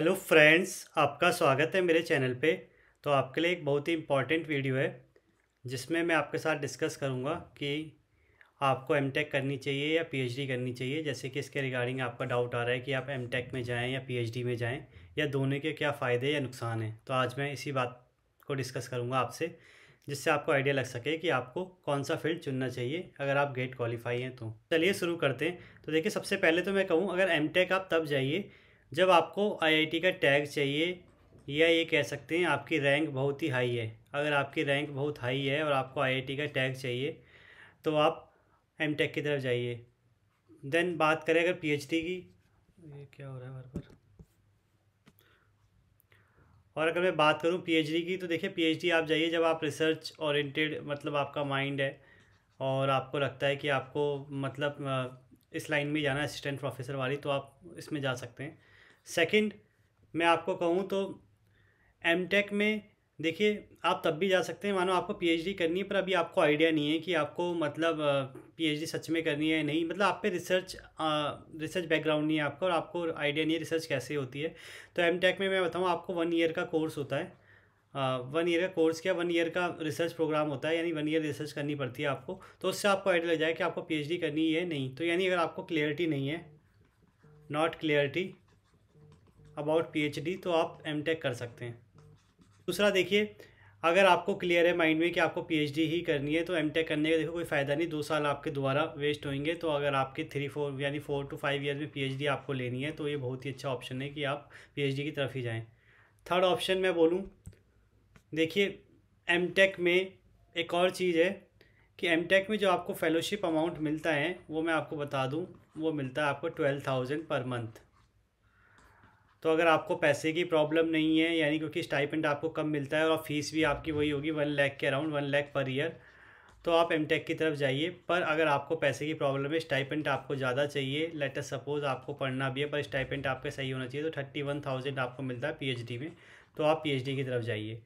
hello friends आपका स्वागत है मेरे चैनल पे तो आपके लिए एक बहुत ही इम्पॉर्टेंट वीडियो है जिसमें मैं आपके साथ डिस्कस करूँगा कि आपको एम टेक करनी चाहिए या पीएचडी करनी चाहिए जैसे कि इसके रिगार्डिंग आपका डाउट आ रहा है कि आप एम टेक में जाएँ या पीएचडी में जाएँ या दोनों के क्या फ़ायदे या नुकसान हैं तो आज मैं इसी बात को डिस्कस करूँगा आपसे जिससे आपको आइडिया लग सके कि आपको कौन सा फील्ड चुनना चाहिए अगर आप गेट क्वालिफाई हैं तो चलिए शुरू करते हैं तो देखिए सबसे पहले तो मैं कहूँ अगर एम टेक आप तब जाइए जब आपको आईआईटी का टैग चाहिए या ये कह सकते हैं आपकी रैंक बहुत ही हाई है अगर आपकी रैंक बहुत हाई है और आपको आईआईटी का टैग चाहिए तो आप एम की तरफ जाइए देन बात करें अगर पीएचडी की ये क्या हो रहा है हमारे पर और अगर मैं बात करूँ पीएचडी की तो देखिए पीएचडी आप जाइए जब आप रिसर्च ओरिएंटेड मतलब आपका माइंड है और आपको लगता है कि आपको मतलब इस लाइन में जाना है असिस्टेंट प्रोफेसर वाली तो आप इसमें जा सकते हैं सेकंड मैं आपको कहूँ तो एम टेक में देखिए आप तब भी जा सकते हैं मानो आपको पीएचडी करनी है पर अभी आपको आइडिया नहीं है कि आपको मतलब पीएचडी सच में करनी है नहीं मतलब आप पे रिसर्च रिसर्च बैकग्राउंड नहीं है आपका और आपको आइडिया नहीं है रिसर्च कैसे होती है तो एम टेक में मैं बताऊँ आपको वन ईयर का कोर्स होता है वन ईयर का कोर्स क्या वन ईयर का रिसर्च प्रोग्राम होता है यानी वन ईयर रिसर्च करनी पड़ती है आपको तो उससे आपको आइडिया लग जाए कि आपको पीएचडी करनी है नहीं तो यानी अगर आपको क्लियरिटी नहीं है नॉट क्लियरिटी अबाउट पीएचडी तो आप एमटेक कर सकते हैं दूसरा देखिए अगर आपको क्लियर है माइंड में कि आपको पीएचडी ही करनी है तो एमटेक करने का देखो कोई फ़ायदा नहीं दो साल आपके दोबारा वेस्ट होंगे तो अगर आपके थ्री फोर यानी फोर टू फाइव ईयर में पीएचडी आपको लेनी है तो ये बहुत ही अच्छा ऑप्शन है कि आप पीएचडी की तरफ ही जाएं थर्ड ऑप्शन मैं बोलूँ देखिए एम में एक और चीज़ है कि टेक में जो आपको फेलोशिप अमाउंट मिलता है वो मैं आपको बता दूँ वो मिलता है आपको ट्वेल्व थाउजेंड पर मंथ तो अगर आपको पैसे की प्रॉब्लम नहीं है यानी क्योंकि स्टाइपेंट आपको कम मिलता है और फीस भी आपकी वही होगी वन लैख के around one lakh per year तो आप एम की तरफ जाइए पर अगर आपको पैसे की प्रॉब्लम है स्टाइपेंट आपको ज़्यादा चाहिए लेटर सपोज आपको पढ़ना भी है पर स्टाइपेंट आपका सही होना चाहिए तो थर्टी वन थाउजेंड आपको मिलता है पीएचडी में तो आप पीएचडी की तरफ जाइए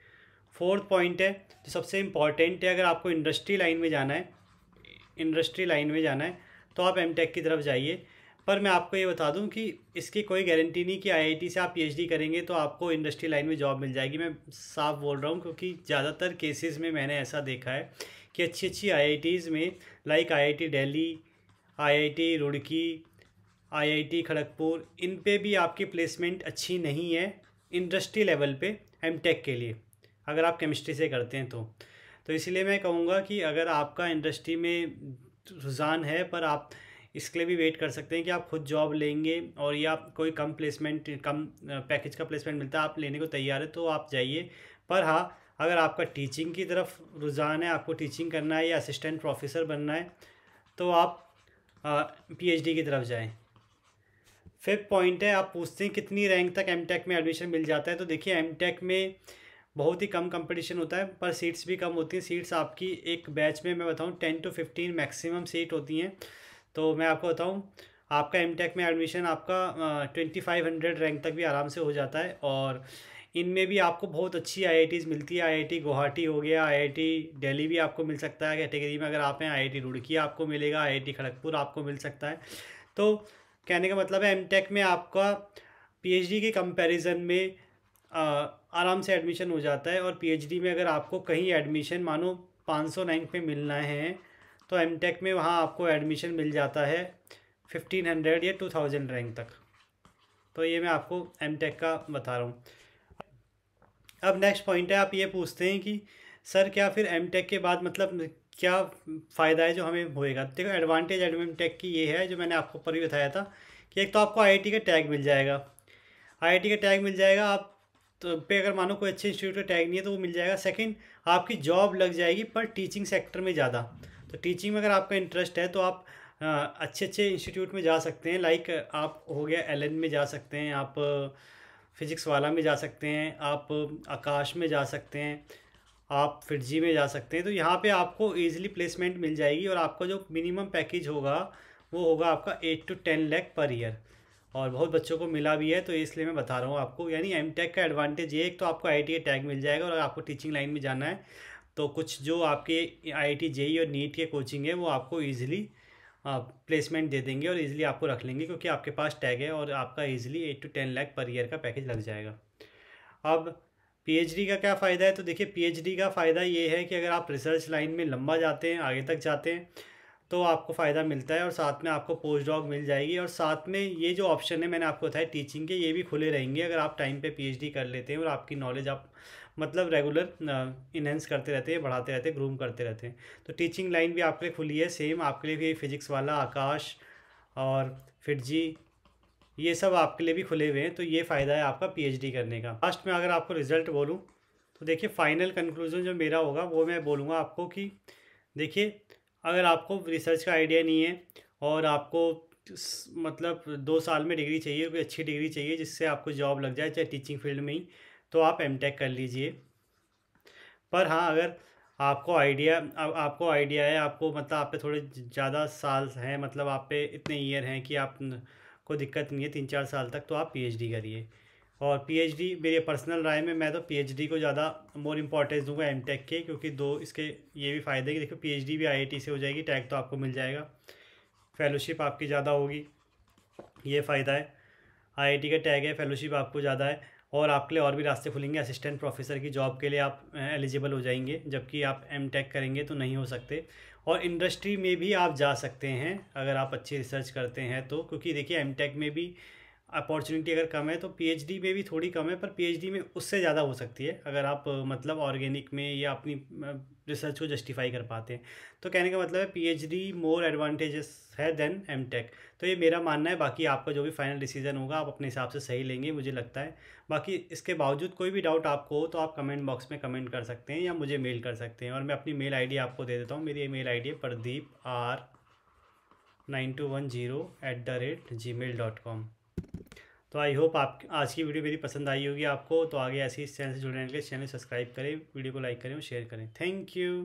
फोर्थ पॉइंट है जो सबसे इम्पॉर्टेंट है अगर आपको इंडस्ट्री लाइन में जाना है इंडस्ट्री लाइन में जाना है तो आप एम की तरफ जाइए पर मैं आपको ये बता दूं कि इसकी कोई गारंटी नहीं कि आईआईटी से आप पीएचडी करेंगे तो आपको इंडस्ट्री लाइन में जॉब मिल जाएगी मैं साफ बोल रहा हूँ क्योंकि ज़्यादातर केसेस में मैंने ऐसा देखा है कि अच्छी अच्छी आईआईटीज़ में like IIT Delhi IIT Roorkee IIT Kharagpur इन पर भी आपकी प्लेसमेंट अच्छी नहीं है इंडस्ट्री लेवल पर एम के लिए अगर आप केमिस्ट्री से करते हैं तो तो इसलिए मैं कहूँगा कि अगर आपका इंडस्ट्री में रुझान है पर आप इसके लिए भी वेट कर सकते हैं कि आप खुद जॉब लेंगे और या कोई कम प्लेसमेंट कम पैकेज का प्लेसमेंट मिलता है आप लेने को तैयार है तो आप जाइए पर हाँ अगर आपका टीचिंग की तरफ रुझान है आपको टीचिंग करना है या असिस्टेंट प्रोफेसर बनना है तो आप पीएचडी की तरफ जाएं फिफ्थ पॉइंट है आप पूछते हैं कितनी रैंक तक एम में एडमिशन मिल जाता है तो देखिए एम में बहुत ही कम कंपटीशन होता है पर सीट्स भी कम होती हैं सीट्स आपकी एक बैच में मैं बताऊँ ten to fifteen maximum seat होती हैं तो मैं आपको बताऊँ आपका एम में एडमिशन आपका ट्वेंटी फाइव हंड्रेड रैंक तक भी आराम से हो जाता है और इनमें भी आपको बहुत अच्छी आई मिलती है आई गुवाहाटी हो गया आई दिल्ली भी आपको मिल सकता है कैटेगरी में अगर आप हैं आई रुड़की आपको मिलेगा आई खड़गपुर आपको मिल सकता है तो कहने का मतलब है एमटेक में आपका पीएचडी के कंपैरिजन में आ, आराम से एडमिशन हो जाता है और पीएचडी में अगर आपको कहीं एडमिशन मानो सौ रैंक पर मिलना है तो एम टेक में वहाँ आपको एडमिशन मिल जाता है फिफ्टीन हंड्रेड या टू थाउजेंड रैंक तक तो ये मैं आपको एम टेक का बता रहा हूँ अब नेक्स्ट पॉइंट है आप ये पूछते हैं कि सर क्या फिर एम टेक के बाद मतलब क्या फ़ायदा है जो हमें होएगा देखो एडवांटेज एम टेक की ये है जो मैंने आपको ऊपर भी बताया था कि एक तो आपको आई का टैग मिल जाएगा आई का टैग मिल जाएगा आप तो पे अगर मानो कोई अच्छे इंस्टीट्यूट का टैग नहीं है तो वो मिल जाएगा सेकंड आपकी जॉब लग जाएगी पर टीचिंग सेक्टर में ज़्यादा तो टीचिंग में अगर आपका इंटरेस्ट है तो आप अच्छे अच्छे इंस्टीट्यूट में जा सकते हैं लाइक आप हो गया एल में जा सकते हैं आप फिज़िक्स वाला में जा सकते हैं आप आकाश में जा सकते हैं आप फिरजी में जा सकते हैं तो यहाँ पे आपको ईजिली प्लेसमेंट मिल जाएगी और आपका जो मिनिमम पैकेज होगा वो होगा आपका eight to ten lakh per year और बहुत बच्चों को मिला भी है तो इसलिए मैं बता रहा हूँ आपको यानी एम का एडवांटेज ये एक तो आपको आई टी टैग मिल जाएगा और आपको टीचिंग लाइन में जाना है तो कुछ जो आपके आई आई जेई और नीट e के कोचिंग है वो आपको ईजिली प्लेसमेंट दे देंगे और ईजिली आपको रख लेंगे क्योंकि आपके पास टैग है और आपका easily eight to ten lakh per year का पैकेज लग जाएगा अब पीएचडी का क्या फ़ायदा है तो देखिए पीएचडी का फ़ायदा ये है कि अगर आप रिसर्च लाइन में लंबा जाते हैं आगे तक जाते हैं तो आपको फ़ायदा मिलता है और साथ में आपको पोस्ट डॉग मिल जाएगी और साथ में ये जो ऑप्शन है मैंने आपको बताया टीचिंग के ये भी खुले रहेंगे अगर आप टाइम पे पीएचडी कर लेते हैं और आपकी नॉलेज आप मतलब रेगुलर इन्हेंस करते रहते हैं बढ़ाते रहते हैं ग्रूम करते रहते हैं तो टीचिंग लाइन भी आपके लिए खुली है सेम आपके लिए भी फिजिक्स वाला आकाश और फिट जी ये सब आपके लिए भी खुले हुए हैं तो ये फ़ायदा है आपका पीएचडी करने का लास्ट में अगर आपको रिज़ल्ट बोलूँ तो देखिए फाइनल कंक्लूजन जो मेरा होगा वो मैं बोलूँगा आपको कि देखिए अगर आपको रिसर्च का आइडिया नहीं है और आपको मतलब दो साल में डिग्री चाहिए कोई अच्छी डिग्री चाहिए जिससे आपको जॉब लग जाए चाहे टीचिंग फील्ड में ही तो आप एम कर लीजिए पर हाँ अगर आपको आइडिया आप, आपको आइडिया है आपको मतलब आप पे थोड़े ज़्यादा साल हैं मतलब आप पे इतने ईयर हैं कि आप को दिक्कत नहीं है तीन चार साल तक तो आप पीएचडी करिए और पीएचडी मेरे पर्सनल राय में मैं तो पीएचडी को ज़्यादा मोर इम्पोर्टेंस दूंगा एमटेक के क्योंकि दो इसके ये भी फ़ायदे कि देखो पीएचडी भी आईआईटी से हो जाएगी टैग तो आपको मिल जाएगा फेलोशिप आपकी ज़्यादा होगी ये फ़ायदा है आई का टैग है फेलोशिप आपको ज़्यादा है और आपके लिए और भी रास्ते खुलेंगे असिस्टेंट प्रोफेसर की जॉब के लिए आप एलिजिबल हो जाएंगे जबकि आप एम टेक करेंगे तो नहीं हो सकते और इंडस्ट्री में भी आप जा सकते हैं अगर आप अच्छी रिसर्च करते हैं तो क्योंकि देखिए एम टेक में भी अपॉर्चुनिटी अगर कम है तो पीएचडी में भी थोड़ी कम है पर पीएचडी में उससे ज़्यादा हो सकती है अगर आप मतलब ऑर्गेनिक में या अपनी रिसर्च को जस्टिफाई कर पाते हैं तो कहने का मतलब है पीएचडी मोर एडवांटेजेस है देन एमटेक तो ये मेरा मानना है बाकी आपका जो भी फाइनल डिसीजन होगा आप अपने हिसाब से सही लेंगे मुझे लगता है बाकी इसके बावजूद कोई भी डाउट आपको हो तो आप कमेंट बॉक्स में कमेंट कर सकते हैं या मुझे मेल कर सकते हैं और मैं अपनी मेल आई आपको दे देता हूँ मेरी मेल आई डी है Pradeep R nine two one zero at the rate Gmail dot com तो आई होप आप आज की वीडियो मेरी पसंद आई होगी आपको तो आगे ऐसे ही चैनल से जुड़ने के लिए चैनल सब्सक्राइब करें वीडियो को लाइक करें और शेयर करें थैंक यू